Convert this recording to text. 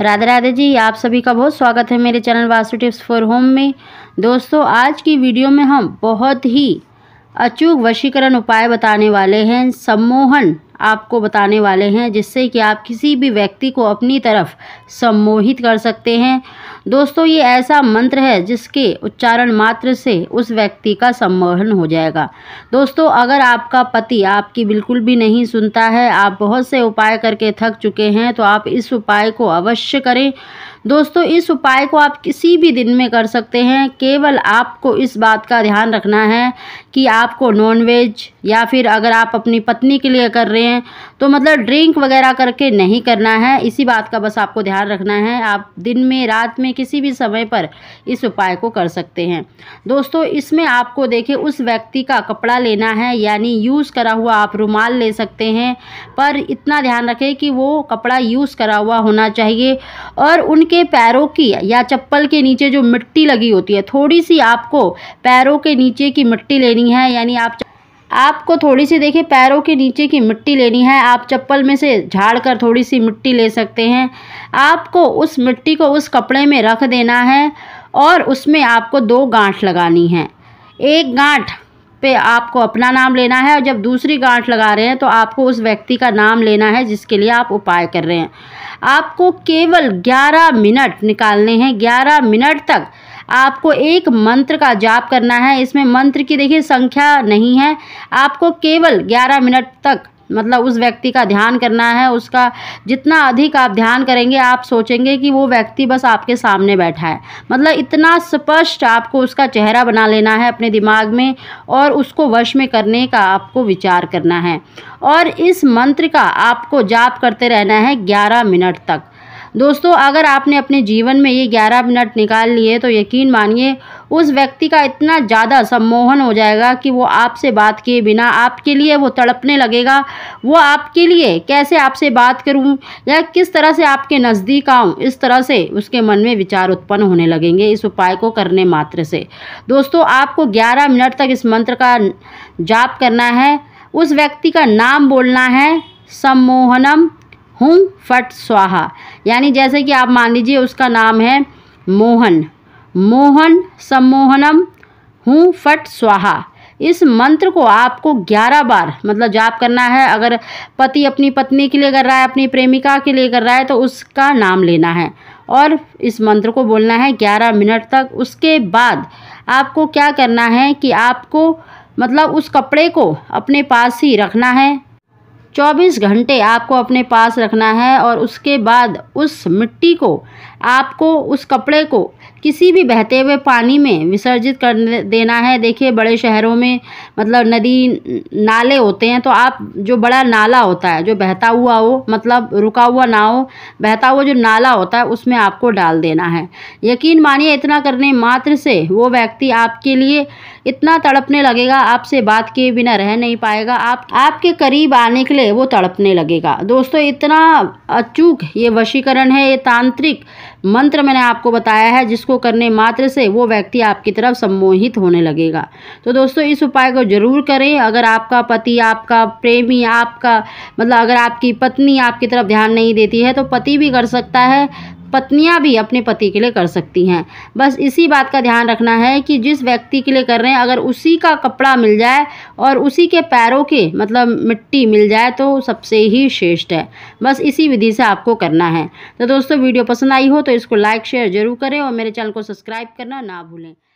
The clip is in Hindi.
राधे राधे जी आप सभी का बहुत स्वागत है मेरे channel Vastu tips for home में दोस्तों आज की वीडियो में हम बहुत ही अचूक वशीकरण उपाय बताने वाले हैं सम्मोहन आपको बताने वाले हैं जिससे कि आप किसी भी व्यक्ति को अपनी तरफ सम्मोहित कर सकते हैं दोस्तों ये ऐसा मंत्र है जिसके उच्चारण मात्र से उस व्यक्ति का सम्मोहन हो जाएगा दोस्तों अगर आपका पति आपकी बिल्कुल भी नहीं सुनता है आप बहुत से उपाय करके थक चुके हैं तो आप इस उपाय को अवश्य करें दोस्तों इस उपाय को आप किसी भी दिन में कर सकते हैं केवल आपको इस बात का ध्यान रखना है कि आपको नॉनवेज या फिर अगर आप अपनी पत्नी के लिए कर रहे हैं तो मतलब ड्रिंक वगैरह करके नहीं करना है इसी बात का बस आपको ध्यान रखना है आप दिन में रात में किसी भी समय पर इस उपाय को कर सकते हैं दोस्तों इसमें आपको देखिए उस व्यक्ति का कपड़ा लेना है यानी यूज़ करा हुआ आप रुमाल ले सकते हैं पर इतना ध्यान रखें कि वो कपड़ा यूज़ करा हुआ होना चाहिए और उन के पैरों की या चप्पल के नीचे जो मिट्टी लगी होती है थोड़ी सी आपको पैरों के नीचे की मिट्टी लेनी है यानी आप आपको थोड़ी सी देखिए पैरों के नीचे की मिट्टी लेनी है आप चप्पल में से झाड़ कर थोड़ी सी मिट्टी ले सकते हैं आपको उस मिट्टी को उस कपड़े में रख देना है और उसमें आपको दो गांठ लगानी है एक गांठ पे आपको अपना नाम लेना है और जब दूसरी गांठ लगा रहे हैं तो आपको उस व्यक्ति का नाम लेना है जिसके लिए आप उपाय कर रहे हैं आपको केवल 11 मिनट निकालने हैं 11 मिनट तक आपको एक मंत्र का जाप करना है इसमें मंत्र की देखिए संख्या नहीं है आपको केवल 11 मिनट तक मतलब उस व्यक्ति का ध्यान करना है उसका जितना अधिक आप ध्यान करेंगे आप सोचेंगे कि वो व्यक्ति बस आपके सामने बैठा है मतलब इतना स्पष्ट आपको उसका चेहरा बना लेना है अपने दिमाग में और उसको वश में करने का आपको विचार करना है और इस मंत्र का आपको जाप करते रहना है ग्यारह मिनट तक दोस्तों अगर आपने अपने जीवन में ये ग्यारह मिनट निकाल लिए तो यकीन मानिए उस व्यक्ति का इतना ज़्यादा सम्मोहन हो जाएगा कि वो आपसे बात किए बिना आपके लिए वो तड़पने लगेगा वो आपके लिए कैसे आपसे बात करूं या किस तरह से आपके नज़दीक आऊं इस तरह से उसके मन में विचार उत्पन्न होने लगेंगे इस उपाय को करने मात्र से दोस्तों आपको ग्यारह मिनट तक इस मंत्र का जाप करना है उस व्यक्ति का नाम बोलना है सम्मोहनम हूँ फट स्वाहा यानी जैसे कि आप मान लीजिए उसका नाम है मोहन मोहन सम्मोहनम हूँ फट स्वाहा इस मंत्र को आपको 11 बार मतलब जाप करना है अगर पति अपनी पत्नी के लिए कर रहा है अपनी प्रेमिका के लिए कर रहा है तो उसका नाम लेना है और इस मंत्र को बोलना है 11 मिनट तक उसके बाद आपको क्या करना है कि आपको मतलब उस कपड़े को अपने पास ही रखना है 24 घंटे आपको अपने पास रखना है और उसके बाद उस मिट्टी को आपको उस कपड़े को किसी भी बहते हुए पानी में विसर्जित कर देना है देखिए बड़े शहरों में मतलब नदी नाले होते हैं तो आप जो बड़ा नाला होता है जो बहता हुआ हो मतलब रुका हुआ ना हो बहता हुआ जो नाला होता है उसमें आपको डाल देना है यकीन मानिए इतना करने मात्र से वो व्यक्ति आपके लिए इतना तड़पने लगेगा आपसे बात किए बिना रह नहीं पाएगा आप आपके करीब आने के लिए वो तड़पने लगेगा दोस्तों इतना अचूक ये वशीकरण है ये तांत्रिक मंत्र मैंने आपको बताया है जिस इसको करने मात्र से वो व्यक्ति आपकी तरफ सम्मोहित होने लगेगा तो दोस्तों इस उपाय को ज़रूर करें अगर आपका पति आपका प्रेमी आपका मतलब अगर आपकी पत्नी आपकी तरफ ध्यान नहीं देती है तो पति भी कर सकता है पत्नियां भी अपने पति के लिए कर सकती हैं बस इसी बात का ध्यान रखना है कि जिस व्यक्ति के लिए कर रहे हैं अगर उसी का कपड़ा मिल जाए और उसी के पैरों के मतलब मिट्टी मिल जाए तो सबसे ही श्रेष्ठ है बस इसी विधि से आपको करना है तो दोस्तों वीडियो पसंद आई हो तो इसको लाइक शेयर जरूर करें और मेरे चैनल को सब्सक्राइब करना ना भूलें